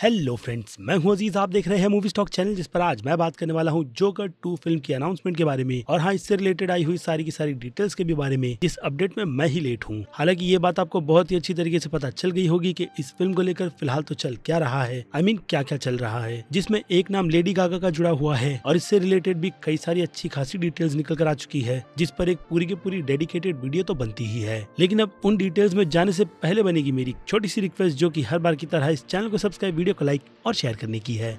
hello friends मैं हूं अजीज आप देख रहे हैं मूवी स्टॉक चैनल जिस पर आज मैं बात करने वाला हूं जोकर टू फिल्म की अनाउंसमेंट के बारे में और हाँ इससे रिलेटेड आई हुई सारी की सारी डिटेल्स के भी बारे में इस अपडेट में मैं ही लेट हूं हालांकि ये बात आपको बहुत ही अच्छी तरीके से पता चल गई होगी की इस फिल्म को लेकर फिलहाल तो चल क्या रहा है आई I मीन mean, क्या क्या चल रहा है जिसमे एक नाम लेडी गागा का जुड़ा हुआ है और इससे रिलेटेड भी कई सारी अच्छी खासी डिटेल्स निकल कर आ चुकी है जिस पर एक पूरी की पूरी डेडिकेटेड वीडियो तो बनती ही है लेकिन अब उन डिटेल्स में जाने से पहले बनेगी मेरी छोटी सी रिक्वेस्ट जो की हर बार की तरह इस चैनल को सब्सक्राइब वीडियो को लाइक और शेयर करने की है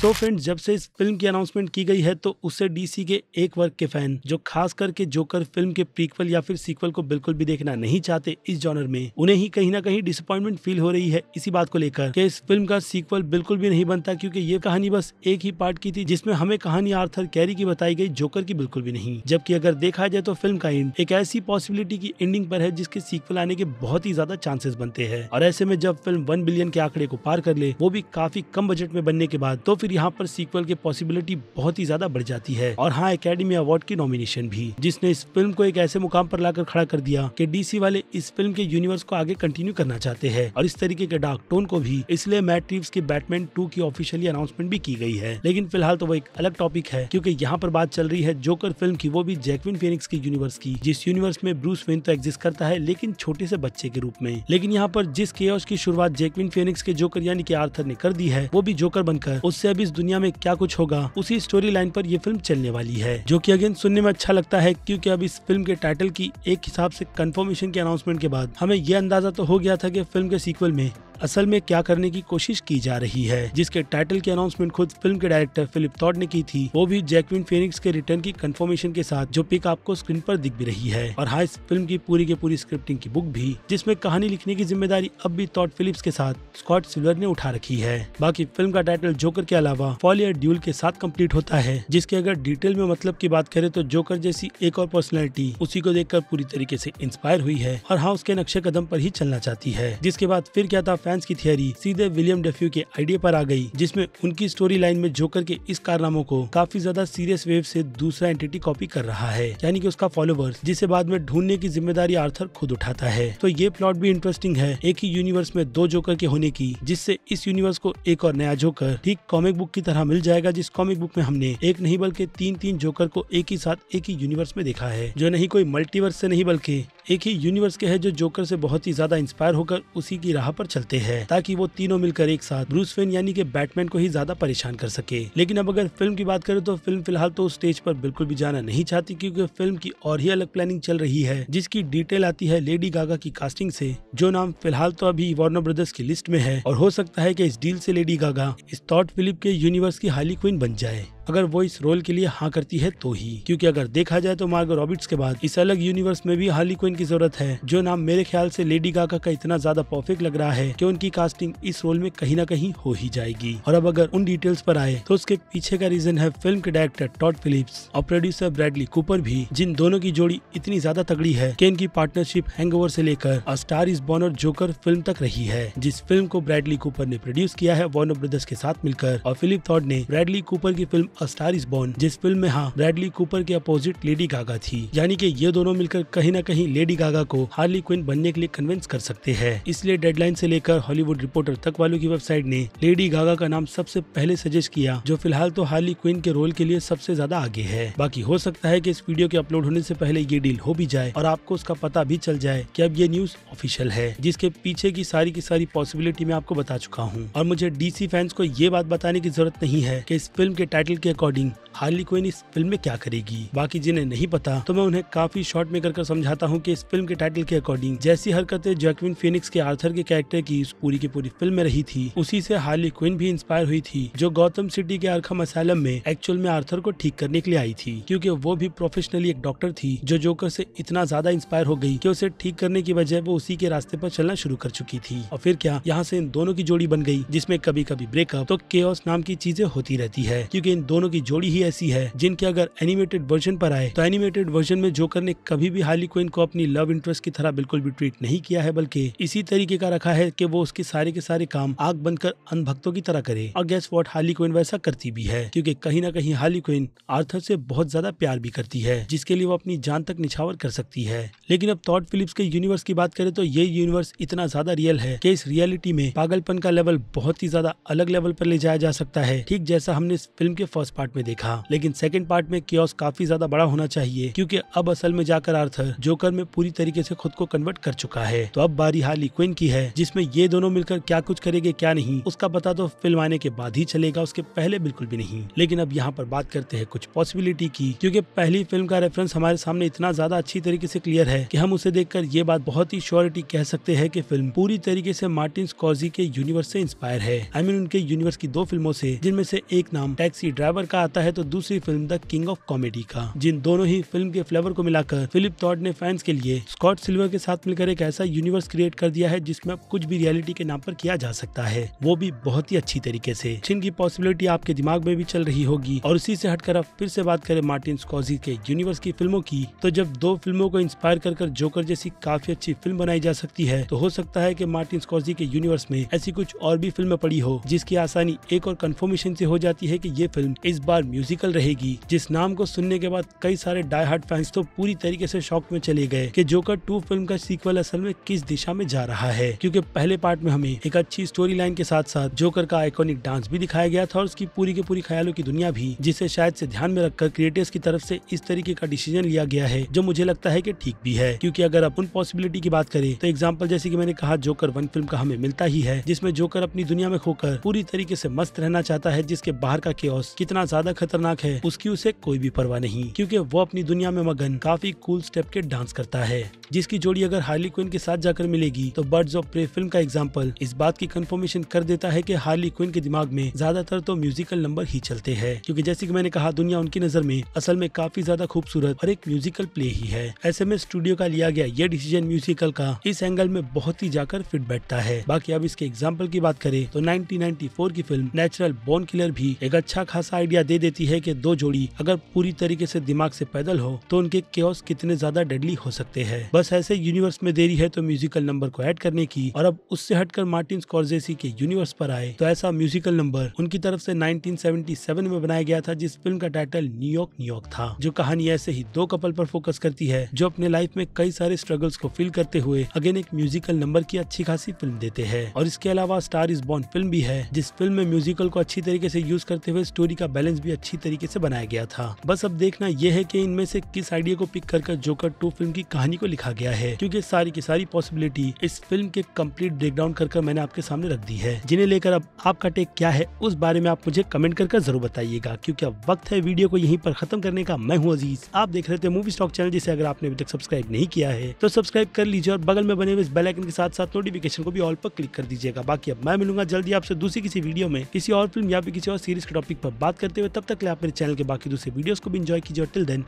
सो so फ्रेंड्स जब से इस फिल्म की अनाउंसमेंट की गई है तो उससे डीसी के एक वर्ग के फैन जो खास करके जोकर फिल्म के प्रीक्वल या फिर सीक्वल को बिल्कुल भी देखना नहीं चाहते इस जॉनर में उन्हें ही कहीं ना कहीं डिसअपॉइंटमेंट फील हो रही है इसी बात को लेकर कि इस फिल्म का सीक्वल बिल्कुल भी नहीं बनता क्योंकि ये कहानी बस एक ही पार्ट की थी जिसमें हमें कहानी आर्थर कैरी की बताई गई जोकर की बिल्कुल भी नहीं जबकि अगर देखा जाए तो फिल्म का एंड एक ऐसी पॉसिबिलिटी की एंडिंग पर है जिसके सीक्वल आने के बहुत ही ज्यादा चांसेस बनते हैं और ऐसे में जब फिल्म वन बिलियन के आंकड़े को पार कर ले वो भी काफी कम बजट में बनने के बाद तो फिर फिर यहाँ पर सीक्वल की पॉसिबिलिटी बहुत ही ज्यादा बढ़ जाती है और हाँ अकेडमी अवार्ड की नॉमिनेशन भी जिसने इस फिल्म को एक ऐसे मुकाम पर लाकर खड़ा कर दिया कि डीसी वाले इस फिल्म के यूनिवर्स को आगे कंटिन्यू करना चाहते हैं और इस तरीके के डार्क टोन को भी इसलिए मैट रिव्स की बैटमैन टू की ऑफिशियली अनाउंसमेंट भी की गई है लेकिन फिलहाल तो वो एक अलग टॉपिक है क्यूँकी यहाँ पर बात चल रही है जोकर फिल्म की वो भी जैकविन फिनिक्स की यूनिवर्स की जिस यूनिवर्स में ब्रूस वेन तो एग्जिस्ट करता है लेकिन छोटे से बच्चे के रूप में लेकिन यहाँ पर जिस के शुरुआत जैकविन फिनिक्स के जोकर यानी कि आर्थर ने कर दी है वो भी जोकर बनकर उससे अब इस दुनिया में क्या कुछ होगा उसी स्टोरी लाइन पर यह फिल्म चलने वाली है जो कि अगेन सुनने में अच्छा लगता है क्योंकि अब इस फिल्म के टाइटल की एक हिसाब से कंफर्मेशन के अनाउंसमेंट के बाद हमें यह अंदाजा तो हो गया था कि फिल्म के सीक्वल में असल में क्या करने की कोशिश की जा रही है जिसके टाइटल की अनाउंसमेंट खुद फिल्म के डायरेक्टर फिलिप थॉट ने की थी वो भी जैकविन फेनिक्स के रिटर्न की कंफर्मेशन के साथ जो पिक आपको स्क्रीन पर दिख भी रही है और हाँ इस फिल्म की पूरी के पूरी स्क्रिप्टिंग की बुक भी जिसमें कहानी लिखने की जिम्मेदारी अब भी थॉट फिलिप्स के साथ स्कॉट सिल्वर ने उठा रखी है बाकी फिल्म का टाइटल जोकर के अलावा फॉलियर ड्यूल के साथ कम्प्लीट होता है जिसके अगर डिटेल में मतलब की बात करें तो जोकर जैसी एक और पर्सनैलिटी उसी को देख पूरी तरीके ऐसी इंस्पायर हुई है और हाँ उसके नक्शे कदम पर ही चलना चाहती है जिसके बाद फिर क्या था फैंस की थियोरी सीधे विलियम डेफ्यू के आइडिया पर आ गई जिसमें उनकी स्टोरी लाइन में जोकर के इस कारनामों को काफी ज्यादा सीरियस वेव से दूसरा एंटिटी कॉपी कर रहा है यानी कि उसका फॉलोवर्स जिसे बाद में ढूंढने की जिम्मेदारी आर्थर खुद उठाता है तो ये प्लॉट भी इंटरेस्टिंग है एक ही यूनिवर्स में दो जोकर के होने की जिससे इस यूनिवर्स को एक और नया जोकर ठीक कॉमिक बुक की तरह मिल जाएगा जिस कॉमिक बुक में हमने एक नहीं बल्कि तीन तीन जोकर को एक ही साथ एक ही यूनिवर्स में देखा है जो नहीं कोई मल्टीवर्स से नहीं बल्कि एक ही यूनिवर्स के है जो जोकर से बहुत ही ज्यादा इंस्पायर होकर उसी की राह पर चलते हैं ताकि वो तीनों मिलकर एक साथ ब्रूस वेन यानी कि बैटमैन को ही ज्यादा परेशान कर सके लेकिन अब अगर फिल्म की बात करें तो फिल्म फिलहाल तो स्टेज पर बिल्कुल भी जाना नहीं चाहती क्योंकि फिल्म की और ही अलग प्लानिंग चल रही है जिसकी डिटेल आती है लेडी गागा की कास्टिंग से जो नाम फिलहाल तो अभी वार्नर ब्रदर्स की लिस्ट में है और हो सकता है की इस डील से लेडी गागा इस थॉट फिलिप के यूनिवर्स की हाली क्वीन बन जाए अगर वो इस रोल के लिए हाँ करती है तो ही क्योंकि अगर देखा जाए तो मार्गो रॉबिट्स के बाद इस अलग यूनिवर्स में भी हाली क्विन की जरूरत है जो नाम मेरे ख्याल से लेडी गागा का इतना ज्यादा परफेक्ट लग रहा है कि उनकी कास्टिंग इस रोल में कहीं ना कहीं हो ही जाएगी और अब अगर उन डिटेल्स पर आए तो उसके पीछे का रीजन है फिल्म के डायरेक्टर टॉट फिलिप्स और प्रोड्यूसर ब्रैडली कूपर भी जिन दोनों की जोड़ी इतनी ज्यादा तगड़ी है की इनकी पार्टनरशिप ओवर से लेकर और स्टार इज बॉर्न और जोकर फिल्म तक रही है जिस फिल्म को ब्रैडली कूपर ने प्रोड्यूस किया है वॉर्नर ब्रदर्स के साथ मिलकर और फिलिप थॉर्ड ने ब्रैडली कूपर की film a star is born जिस फिल्म में हाँ ब्रैडली कूपर के अपोजिट लेडी गागा थी यानी कि ये दोनों मिलकर कहीं न कहीं लेडी गागा को हार्ली क्विन बनने के लिए कन्विंस कर सकते हैं इसलिए डेडलाइन से लेकर हॉलीवुड रिपोर्टर तक वालों की वेबसाइट ने लेडी गागा का नाम सबसे पहले सजेस्ट किया जो फिलहाल तो हार्ली क्विन के रोल के लिए सबसे ज्यादा आगे है बाकी हो सकता है की इस वीडियो के अपलोड होने ऐसी पहले ये डील हो भी जाए और आपको उसका पता भी चल जाए की अब ये न्यूज ऑफिशियल है जिसके पीछे की सारी की सारी पॉसिबिलिटी मैं आपको बता चुका हूँ और मुझे डीसी फैंस को ये बात बताने की जरूरत नहीं है की इस फिल्म के टाइटल के अकॉर्डिंग हार्ली क्विन इस फिल्म में क्या करेगी बाकी जिन्हें नहीं पता तो मैं उन्हें काफी शॉर्ट में कर समझाता हूँ कि इस फिल्म के टाइटल के अकॉर्डिंग जैसी हरकतें जैकविन फिनिक्स के आर्थर के कैरेक्टर की इस पूरी की पूरी फिल्म में रही थी उसी से हार्ली क्विन भी इंस्पायर हुई थी जो गौतम सिटी के आरखम असैलम में एक्चुअल में आर्थर को ठीक करने के लिए आई थी क्यूँकी वो भी प्रोफेशनली एक डॉक्टर थी जो जोकर से इतना ज्यादा इंस्पायर हो गई की उसे ठीक करने की वजह वो उसी के रास्ते पर चलना शुरू कर चुकी थी और फिर क्या यहाँ से इन दोनों की जोड़ी बन गई जिसमें कभी कभी ब्रेकअप तो के नाम की चीजें होती रहती है क्योंकि इन दोनों की जोड़ी ही ऐसी है जिनके अगर एनिमेटेड वर्जन पर आए तो एनिमेटेड वर्जन में जोकर ने कभी भी हाली क्विन को अपनी लव इंटरेस्ट की तरह बिल्कुल भी ट्रीट नहीं किया है बल्कि इसी तरीके का रखा है की वो उसके सारे के सारे काम आग कर अनभक्तों की तरह करे और गैस वॉट हाली क्विन वैसा करती भी है क्यूँकी कहीं ना कहीं हाली क्विन आर्थर से बहुत ज्यादा प्यार भी करती है जिसके लिए वो अपनी जान तक निछावर कर सकती है लेकिन अब टॉट फिलिप्स के यूनिवर्स की बात करें तो ये यूनिवर्स इतना ज्यादा रियल है कि इस रियलिटी में पागलपन का लेवल बहुत ही ज्यादा अलग लेवल पर ले जाया जा सकता है ठीक जैसा हमने इस फिल्म के फर्स्ट पार्ट में देखा लेकिन सेकंड पार्ट में क्योस काफी ज्यादा बड़ा होना चाहिए क्योंकि अब असल में जाकर आर्थर जोकर में पूरी तरीके से खुद को कन्वर्ट कर चुका है तो अब बारी हाली क्विन की है जिसमें ये दोनों मिलकर क्या कुछ करेंगे क्या नहीं उसका पता तो फिल्म आने के बाद ही चलेगा उसके पहले बिल्कुल भी नहीं लेकिन अब यहाँ पर बात करते हैं कुछ पॉसिबिलिटी की क्यूँकी पहली फिल्म का रेफरेंस हमारे सामने इतना ज्यादा अच्छी तरीके से क्लियर है की हम उसे देख ये बात बहुत ही श्योरिटी कह सकते हैं की फिल्म पूरी तरीके ऐसी मार्टिन स्कॉर्जी के यूनिवर्स ऐसी इंस्पायर है आई मीन उनके यूनिवर्स की दो फिल्मों ऐसी जिनमें से एक नाम टैक्सी ड्राइवर फ्लेवर का आता है तो दूसरी film the King of Comedy का जिन दोनों ही फिल्म के फ्लेवर को मिलाकर फिलिप थॉट ने फैंस के लिए स्कॉट सिल्वर के साथ मिलकर एक ऐसा यूनिवर्स क्रिएट कर दिया है जिसमें अब कुछ भी रियलिटी के नाम पर किया जा सकता है वो भी बहुत ही अच्छी तरीके से जिनकी पॉसिबिलिटी आपके दिमाग में भी चल रही होगी और उसी से हटकर अब फिर से बात करें मार्टिन स्कॉजी के यूनिवर्स की फिल्मों की तो जब दो फिल्मों को इंस्पायर कर कर जोकर जैसी काफी अच्छी फिल्म बनाई जा सकती है तो हो सकता है की मार्टिन स्कॉजी के यूनिवर्स में ऐसी कुछ और भी फिल्म पड़ी हो जिसकी आसानी एक और कन्फर्मेशन से हो जाती है की ये फिल्म इस बार म्यूजिकल रहेगी जिस नाम को सुनने के बाद कई सारे डाई हार्ट फैंस तो पूरी तरीके से शौक में चले गए कि जोकर टू फिल्म का सीक्वल असल में किस दिशा में जा रहा है क्योंकि पहले पार्ट में हमें एक अच्छी स्टोरी लाइन के साथ साथ जोकर का आइकोनिक डांस भी दिखाया गया था और उसकी पूरी के पूरी ख्यालों की दुनिया भी जिसे शायद ऐसी ध्यान में रखकर क्रिएटर्स की तरफ ऐसी इस तरीके का डिसीजन लिया गया है जो मुझे लगता है की ठीक भी है क्यूँकी अगर अपन पॉसिबिलिटी की बात करें तो एग्जाम्पल जैसे की मैंने कहा जोकर वन फिल्म का हमें मिलता ही है जिसमे जोकर अपनी दुनिया में खोकर पूरी तरीके ऐसी मस्त रहना चाहता है जिसके बाहर का के कितना ज्यादा खतरनाक है उसकी उसे कोई भी परवाह नहीं क्योंकि वो अपनी दुनिया में मगन काफी कूल स्टेप के डांस करता है जिसकी जोड़ी अगर हार्ली क्विन के साथ जाकर मिलेगी तो बर्ड्स ऑफ प्रे फिल्म का एग्जाम्पल इस बात की कंफर्मेशन कर देता है कि हार्ली क्विन के दिमाग में ज्यादातर तो म्यूजिकल नंबर ही चलते हैं क्योंकि जैसे कि मैंने कहा दुनिया उनकी नजर में असल में काफी ज्यादा खूबसूरत और एक म्यूजिकल प्ले ही है ऐसे में स्टूडियो का लिया गया ये डिसीजन म्यूजिकल का इस एंगल में बहुत ही जाकर फिट बैठता है बाकी अब इसके एग्जाम्पल की बात करें तो 1994 की फिल्म नेचुरल बोन किलर भी एक अच्छा खासा आइडिया दे देती है कि दो जोड़ी अगर पूरी तरीके से दिमाग से पैदल हो तो उनके केस कितने ज्यादा डेडली हो सकते हैं बस ऐसे यूनिवर्स में देरी है तो म्यूजिकल नंबर को ऐड करने की और अब उससे हटकर मार्टिन स्कॉर्जेसी के यूनिवर्स पर आए तो ऐसा म्यूजिकल नंबर उनकी तरफ से 1977 में बनाया गया था जिस फिल्म का टाइटल न्यूयॉर्क न्यूयॉर्क था जो कहानी ऐसे ही दो कपल पर फोकस करती है जो अपने लाइफ में कई सारे स्ट्रगल्स को फील करते हुए अगेन एक म्यूजिकल नंबर की अच्छी खासी फिल्म देते हैं और इसके अलावा स्टार इज बॉर्न फिल्म भी है जिस फिल्म में म्यूजिकल को अच्छी तरीके से यूज करते हुए स्टोरी का बैलेंस भी अच्छी तरीके से बनाया गया था बस अब देखना यह है कि इनमें से किस आइडिया को पिक कर जोकर टू फिल्म की कहानी को लिखा गया है क्योंकि सारी की सारी पॉसिबिलिटी इस फिल्म के कंप्लीट ब्रेकडाउन कर मैंने आपके सामने रख दी है जिन्हें लेकर अब आपका टेक क्या है उस बारे में आप मुझे कमेंट कर जरूर बताइएगा क्यूँकी अब वक्त है वीडियो को यहीं पर खत्म करने का मैं हूँ अजीज आप देख रहे थे मूवी स्टॉक चैनल जिसे अगर आपने अभी तक सब्सक्राइब नहीं किया है तो सब्सक्राइब कर लीजिए और बगल में बने हुए इस बेलाइकन के साथ साथ नोटिफिकेशन को भी ऑल पर क्लिक कर दीजिएगा बाकी अब मैं मिलूंगा जल्दी आपसे दूसरी किसी वीडियो में किसी और फिल्म या फिर किसी और सीरीज के टॉपिक पर बात बात करते हुए तब तक ले आप मेरे चैनल के बाकी दूसरे वीडियोज़ को भी इंजॉय कीजिए और टिल देन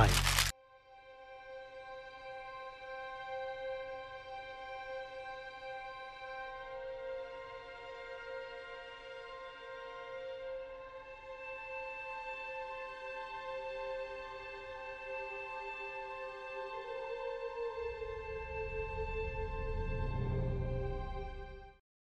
बाय